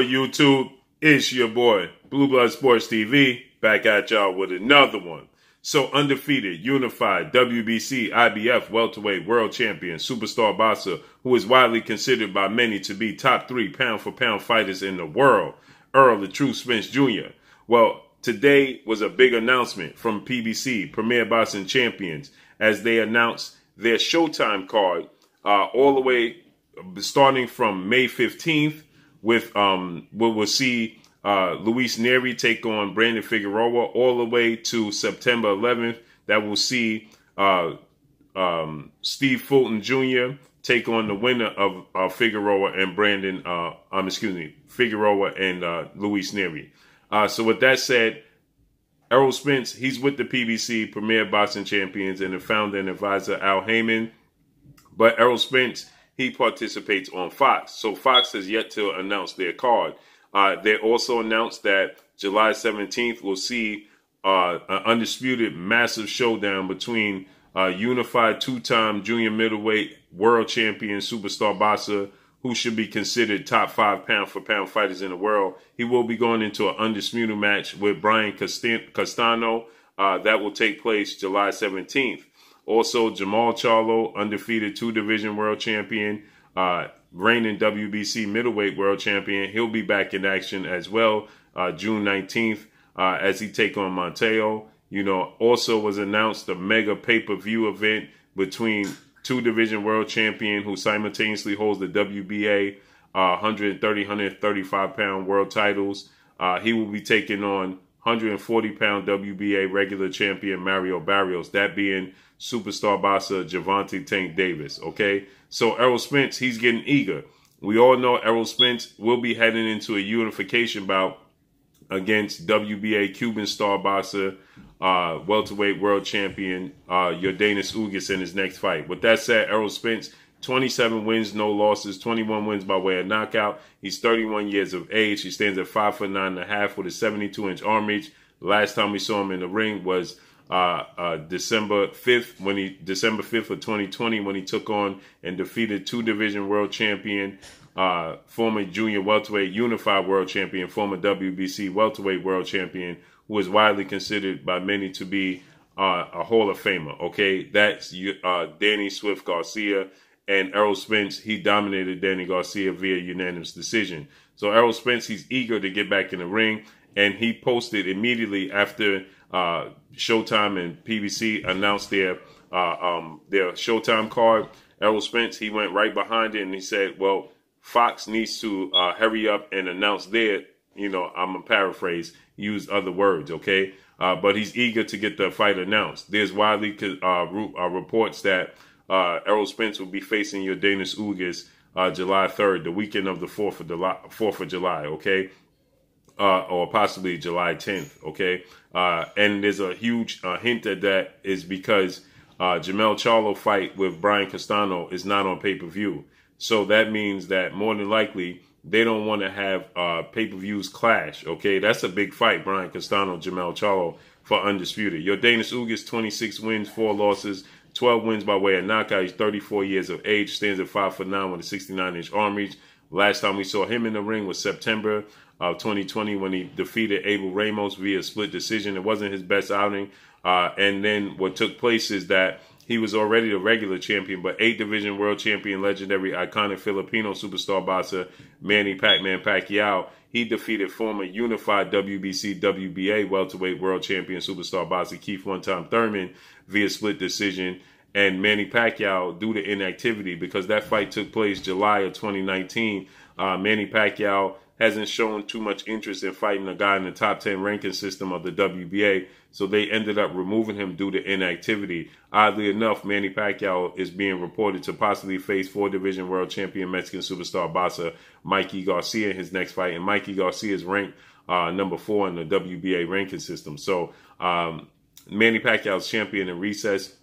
YouTube, it's your boy, Blue Blood Sports TV, back at y'all with another one. So, undefeated, unified, WBC, IBF, welterweight, world champion, superstar boxer, who is widely considered by many to be top three pound for pound fighters in the world, Earl the True Spence Jr. Well, today was a big announcement from PBC, Premier Boxing Champions, as they announced their Showtime card uh, all the way starting from May 15th with um, what we'll see uh, Luis Neri take on Brandon Figueroa all the way to September 11th. That we will see uh, um, Steve Fulton Jr. take on the winner of uh, Figueroa and Brandon. Uh, um, excuse me, Figueroa and uh, Luis Neri. Uh, so with that said, Errol Spence, he's with the PBC Premier Boxing Champions and the founder and advisor Al Heyman. But Errol Spence, he participates on Fox. So Fox has yet to announce their card. Uh, they also announced that July 17th will see uh, an undisputed massive showdown between uh, unified two-time junior middleweight world champion superstar Bassa, who should be considered top five pound-for-pound fighters in the world. He will be going into an undisputed match with Brian Castano. Uh, that will take place July 17th. Also, Jamal Charlo, undefeated two division world champion, uh, reigning WBC middleweight world champion. He'll be back in action as well uh, June 19th uh, as he take on Monteo. You know, also was announced a mega pay per view event between two division world champion who simultaneously holds the WBA uh, 130, 135 pound world titles. Uh, he will be taking on 140 pound WBA regular champion Mario Barrios, that being superstar boxer Javante Tank Davis. Okay, so Errol Spence, he's getting eager. We all know Errol Spence will be heading into a unification bout against WBA Cuban star boxer, uh, welterweight world champion uh, Jordanis Ugas in his next fight. With that said, Errol Spence 27 wins, no losses, 21 wins by way of knockout. He's 31 years of age. He stands at five foot nine and a half with a 72 inch arm reach. Last time we saw him in the ring was uh, uh, December 5th when he December 5th of 2020 when he took on and defeated two division world champion, uh, former junior welterweight unified world champion, former WBC welterweight world champion, who is widely considered by many to be uh, a Hall of Famer. Okay, that's uh, Danny Swift Garcia and Errol Spence, he dominated Danny Garcia via unanimous decision. So Errol Spence, he's eager to get back in the ring, and he posted immediately after uh, Showtime and PBC announced their uh, um, their Showtime card. Errol Spence, he went right behind it and he said, "Well, Fox needs to uh, hurry up and announce their, you know, I'm a paraphrase, use other words, okay?" Uh, but he's eager to get the fight announced. There's widely uh, uh, reports that uh, Errol Spence will be facing your Danis Ugas uh, July 3rd, the weekend of the 4th of, July, 4th of July, okay? Uh, or possibly July 10th, okay? Uh, and there's a huge uh, hint at that is because uh, Jamel Charlo fight with Brian Castano is not on pay per view. So that means that more than likely they don't want to have uh, pay per views clash. Okay, that's a big fight, Brian Castano, Jamel Charlo for undisputed. Your Danis Ugas, 26 wins, four losses. 12 wins by way of knockout. He's 34 years of age, stands at 5 foot 9 with a 69 inch arm reach. Last time we saw him in the ring was September of 2020 when he defeated Abel Ramos via split decision. It wasn't his best outing. Uh, and then what took place is that he was already the regular champion, but eight division world champion, legendary, iconic Filipino superstar boxer Manny Pacquiao. He defeated former unified WBC WBA welterweight world champion superstar boxer Keith One Time Thurman via split decision. And Manny Pacquiao, due to inactivity, because that fight took place July of 2019, uh, Manny Pacquiao hasn't shown too much interest in fighting a guy in the top 10 ranking system of the WBA, so they ended up removing him due to inactivity. Oddly enough, Manny Pacquiao is being reported to possibly face four division world champion Mexican superstar boxer Mikey Garcia in his next fight, and Mikey Garcia is ranked uh, number four in the WBA ranking system. So um, Manny Pacquiao's champion in recess,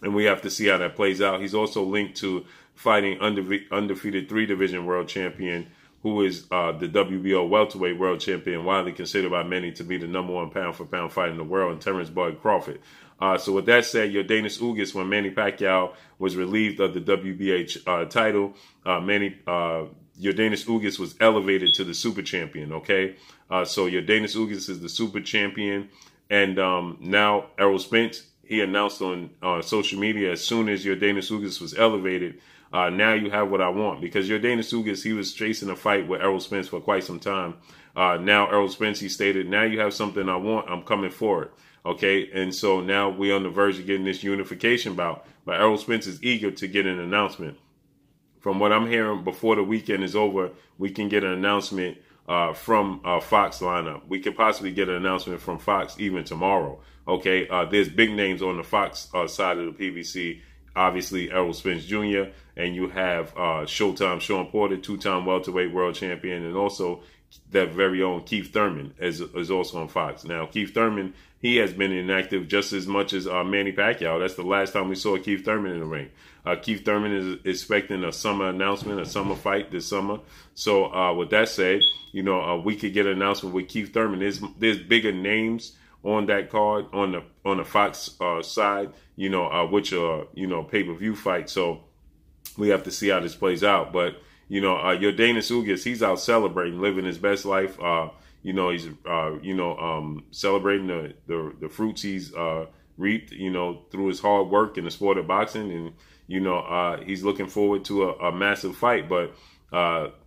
and we have to see how that plays out. He's also linked to fighting undefe- undefeated three division world champion who is uh, the WBO welterweight world champion, widely considered by many to be the number one pound for pound fighter in the world, and Terrence Bud Crawford. Uh, so with that said, your Danis Ugis, when Manny Pacquiao was relieved of the WBA uh, title, uh, Manny uh, your Danis Ugis was elevated to the super champion. Okay, uh, so your Danis Ugis is the super champion, and um, now Errol Spence he announced on social media as soon as your Danis Ugis was elevated uh, now you have what I want because your Dana Sugas, he was chasing a fight with Errol Spence for quite some time. Uh, now Errol Spence, he stated, now you have something I want. I'm coming for it. Okay. And so now we're on the verge of getting this unification bout, but Errol Spence is eager to get an announcement. From what I'm hearing, before the weekend is over, we can get an announcement uh, from uh, Fox lineup. We could possibly get an announcement from Fox even tomorrow. Okay, uh, there's big names on the Fox uh, side of the PVC obviously Errol Spence Jr., and you have uh, Showtime Sean Porter, two time welterweight world champion, and also that very own Keith Thurman is, is also on Fox. Now, Keith Thurman, he has been inactive just as much as uh, Manny Pacquiao. That's the last time we saw Keith Thurman in the ring. Uh, Keith Thurman is expecting a summer announcement, a summer fight this summer. So, uh, with that said, you know, uh, we could get an announcement with Keith Thurman. There's, there's bigger names on that card on the on the Fox uh, side, you know, uh, which are uh, you know pay per view fight. So we have to see how this plays out. But you know, uh, your Dana Sugas, he's out celebrating, living his best life. Uh, you know, he's uh, you know um, celebrating the, the, the fruits he's uh, reaped, you know, through his hard work in the sport of boxing, and you know, he's looking forward to a, a massive fight. But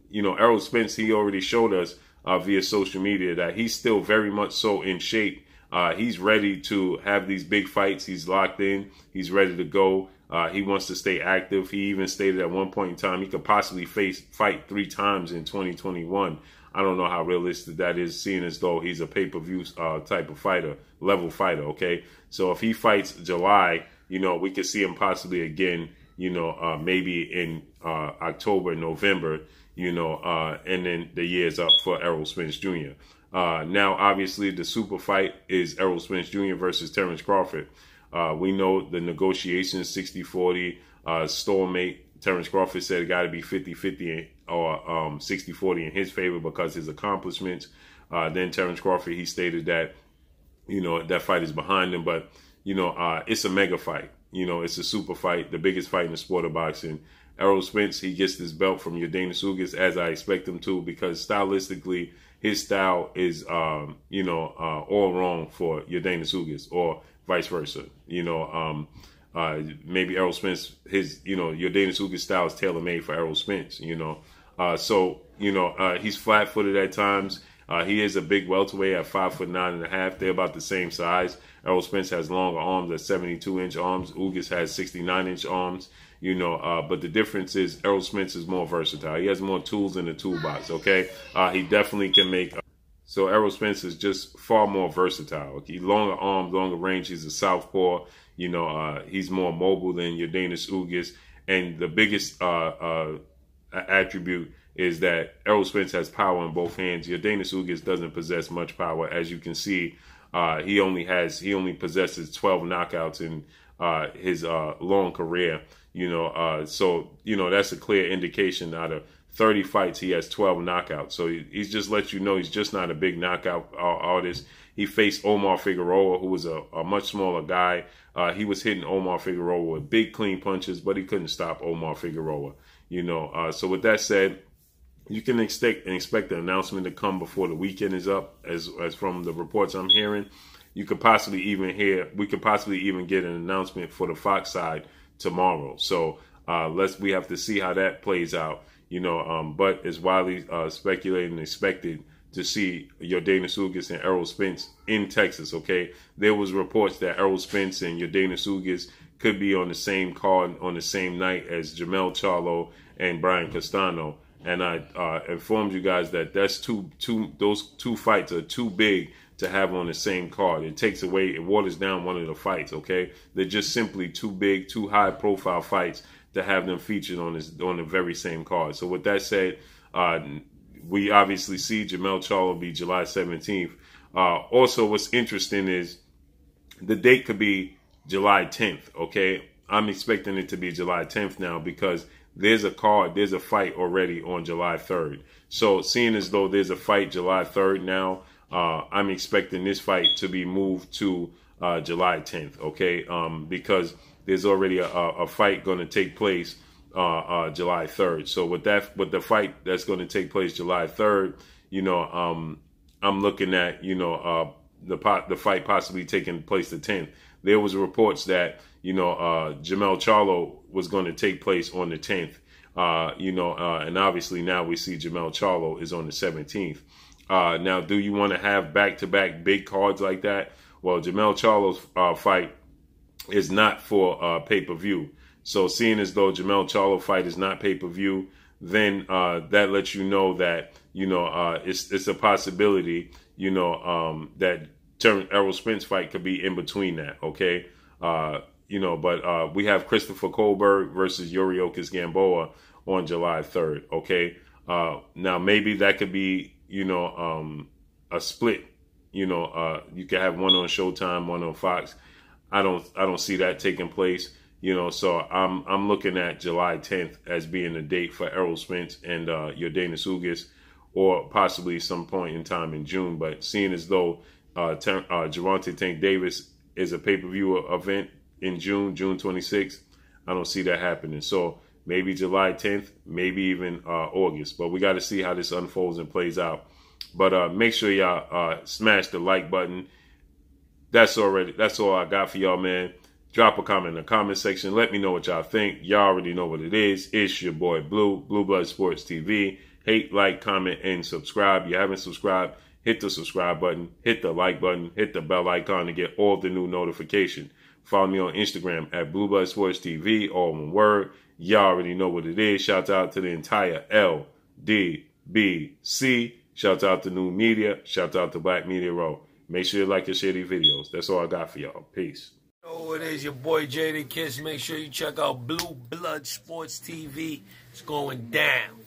you know, Errol Spence, he already showed us via social media that he's still very much so in shape uh, he's ready to have these big fights. He's locked in. He's ready to go. Uh, he wants to stay active. He even stated at one point in time he could possibly face fight three times in 2021. I don't know how realistic that is, seeing as though he's a pay per view uh, type of fighter, level fighter. Okay, so if he fights July, you know we could see him possibly again. You know, uh, maybe in uh, October, November. You know, uh, and then the year's up for Errol Spence Jr. Uh, now, obviously, the super fight is Errol Spence Jr. versus Terrence Crawford. Uh, we know the negotiations 60 40, uh, Stormmate. Terrence Crawford said it got to be 50 50 or um, 60 um, 40 in his favor because his accomplishments. Uh, then Terrence Crawford, he stated that, you know, that fight is behind him, but, you know, uh, it's a mega fight. You know, it's a super fight, the biggest fight in the sport of boxing. Errol Spence, he gets this belt from Yordana Sugas, as I expect him to, because stylistically, his style is, um, you know, uh, all wrong for Yordana Sugas, or vice versa. You know, um, uh, maybe Errol Spence, his, you know, Yordana Sugas style is tailor made for Errol Spence, you know. Uh, so, you know, uh, he's flat footed at times. Uh, he is a big welterweight at five foot nine and a half. They're about the same size. Errol Spence has longer arms at 72 inch arms. Ugas has 69 inch arms. You know, uh, but the difference is Errol Spence is more versatile. He has more tools in the toolbox. Okay, uh, he definitely can make. Uh, so Errol Spence is just far more versatile. He's longer arms, longer range. He's a southpaw. You know, uh, he's more mobile than your Danis Ugas. And the biggest uh, uh, attribute is that Errol Spence has power in both hands. Your Danis Ugas doesn't possess much power, as you can see. Uh, he only has he only possesses 12 knockouts in uh, his long career. You know, uh, so you know that's a clear indication out of 30 fights he has 12 knockouts. So he, he's just let you know he's just not a big knockout artist. He faced Omar Figueroa, who was a, a much smaller guy. Uh, he was hitting Omar Figueroa with big clean punches, but he couldn't stop Omar Figueroa. You know, uh, so with that said, you can expect expect the announcement to come before the weekend is up, as as from the reports I'm hearing. You could possibly even hear we could possibly even get an announcement for the Fox side tomorrow. So uh, let's we have to see how that plays out. You know, um, but it's widely uh, speculated and expected to see your Dana Sugis and Errol Spence in Texas. Okay, there was reports that Errol Spence and your Dana Sugis could be on the same card on the same night as Jamel Charlo and Brian Castano. And I uh, informed you guys that that's two two those two fights are too big to have on the same card. It takes away, it waters down one of the fights, okay? They're just simply too big, too high profile fights to have them featured on this on the very same card. So with that said, uh, we obviously see Jamel Charlo be July 17th. Uh, also, what's interesting is the date could be July 10th, okay? I'm expecting it to be July 10th now because there's a card, there's a fight already on July 3rd. So seeing as though there's a fight July 3rd now, uh, I'm expecting this fight to be moved to uh, July 10th, okay? Um, because there's already a, a fight going to take place uh, uh July 3rd. So with that, with the fight that's going to take place July 3rd, you know, um, I'm looking at you know uh, the pot, the fight possibly taking place the 10th. There was reports that you know uh, Jamel Charlo was going to take place on the 10th. you know, and obviously now we see Jamel Charlo is on the 17th. Uh, now, do you want to have back to back big cards like that? Well, Jamel Charlo's uh, fight is not for uh, pay per view. So, seeing as though Jamel Charlo fight is not pay per view, then uh, that lets you know that you know uh, it's it's a possibility. You know um, that Ter- Errol Spence fight could be in between that. Okay, uh, you know, but we have Christopher Colberg versus Yuriokis Gamboa on July third. Okay, now maybe that could be you know, um, a split. You know, uh, you can have one on Showtime, one on Fox. I don't, I don't see that taking place. You know, so I'm, I'm looking at July 10th as being the date for Errol Spence and uh, your Dana Sugis, or possibly some point in time in June. But seeing as though uh, Ter- uh, Tank Davis is a pay per view event in June, June 26th, I don't see that happening. So maybe July 10th, maybe even uh, August. But we got to see how this unfolds and plays out. But uh, make sure y'all uh, smash the like button. That's already that's all I got for y'all, man. Drop a comment in the comment section. Let me know what y'all think. Y'all already know what it is. It's your boy Blue, Blue Blood Sports TV. Hate, like, comment, and subscribe. If you haven't subscribed, hit the subscribe button, hit the like button, hit the bell icon to get all the new notification. Follow me on Instagram at Blue Blood Sports TV, all one word. Y'all already know what it is. Shout out to the entire LDBC. Shout out to New Media. Shout out to Black Media Row. Make sure you like your shitty videos. That's all I got for y'all. Peace. Oh, it is your boy Jaden Kiss. Make sure you check out Blue Blood Sports TV. It's going down.